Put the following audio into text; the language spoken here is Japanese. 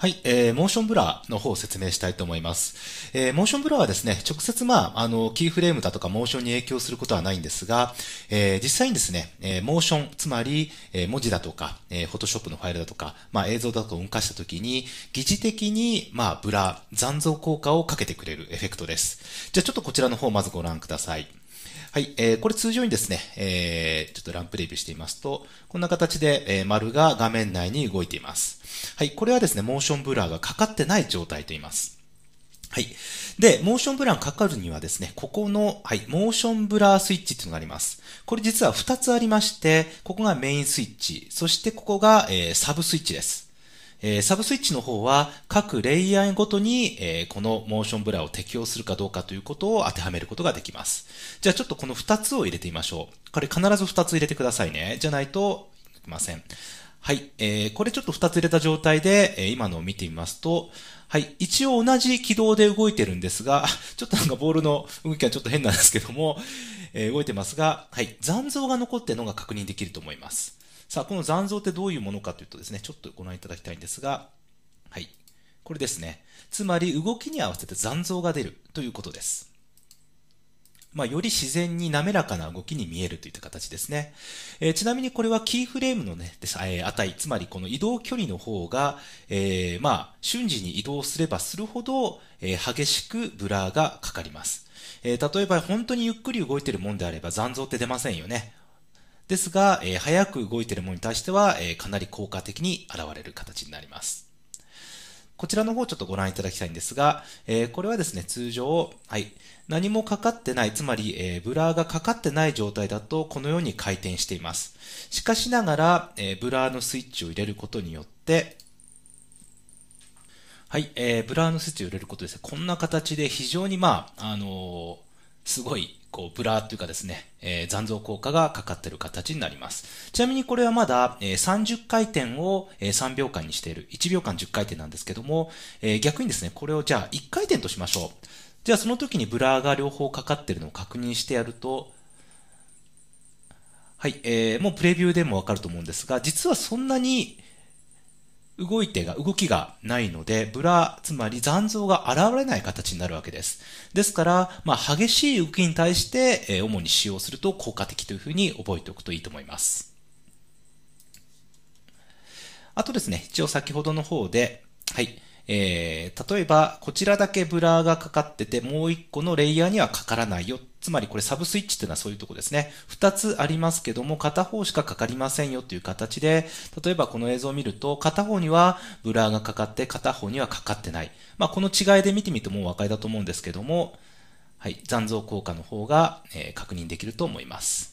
はい、えー、モーションブラーの方を説明したいと思います。えー、モーションブラーはですね、直接まあ、あの、キーフレームだとかモーションに影響することはないんですが、えー、実際にですね、えー、モーション、つまり、えー、文字だとか、えー、フォトショップのファイルだとか、まあ、映像だとか動かした時に、疑似的に、まあ、ブラー、残像効果をかけてくれるエフェクトです。じゃあちょっとこちらの方をまずご覧ください。はい、えー、これ通常にですね、えー、ちょっとランプレビューしてみますと、こんな形で、えー、丸が画面内に動いています。はい、これはですね、モーションブラーがかかってない状態と言います。はい。で、モーションブラーかかるにはですね、ここの、はい、モーションブラースイッチっていうのがあります。これ実は2つありまして、ここがメインスイッチ、そしてここが、えー、サブスイッチです。えサブスイッチの方は各レイヤーごとに、えこのモーションブラを適用するかどうかということを当てはめることができます。じゃあちょっとこの2つを入れてみましょう。これ必ず2つ入れてくださいね。じゃないといけません。はい。えー、これちょっと2つ入れた状態で、えー、今のを見てみますと、はい。一応同じ軌道で動いてるんですが、ちょっとなんかボールの動きがちょっと変なんですけども、えー、動いてますが、はい。残像が残ってるのが確認できると思います。さあ、この残像ってどういうものかというとですね、ちょっとご覧いただきたいんですが、はい。これですね。つまり、動きに合わせて残像が出るということです。まあ、より自然に滑らかな動きに見えるといった形ですね。えー、ちなみにこれはキーフレームのね、でえ値、つまりこの移動距離の方が、えー、まあ、瞬時に移動すればするほど、えー、激しくブラーがかかります。えー、例えば本当にゆっくり動いてるもんであれば残像って出ませんよね。ですが、えー、早く動いているものに対しては、えー、かなり効果的に現れる形になります。こちらの方ちょっとご覧いただきたいんですが、えー、これはですね、通常、はい、何もかかってない、つまり、えー、ブラーがかかってない状態だと、このように回転しています。しかしながら、えー、ブラーのスイッチを入れることによって、はい、えー、ブラーのスイッチを入れることですね、こんな形で非常にまあ、あのー、すごいこう、ブラーというかですね、えー、残像効果がかかってる形になります。ちなみにこれはまだ、えー、30回転を、えー、3秒間にしている。1秒間10回転なんですけども、えー、逆にですね、これをじゃあ1回転としましょう。じゃあその時にブラーが両方かかってるのを確認してやると、はい、えー、もうプレビューでもわかると思うんですが、実はそんなに、動いてが、動きがないので、ブラ、つまり残像が現れない形になるわけです。ですから、まあ、激しい動きに対して、えー、主に使用すると効果的というふうに覚えておくといいと思います。あとですね、一応先ほどの方で、はい。えー、例えば、こちらだけブラーがかかってて、もう一個のレイヤーにはかからないよつまりこれサブスイッチっていうのはそういうとこですね。二つありますけども、片方しかかかりませんよという形で、例えばこの映像を見ると、片方にはブラーがかかって、片方にはかかってない。まあ、この違いで見てみてもお分かりだと思うんですけども、はい、残像効果の方が、えー、確認できると思います。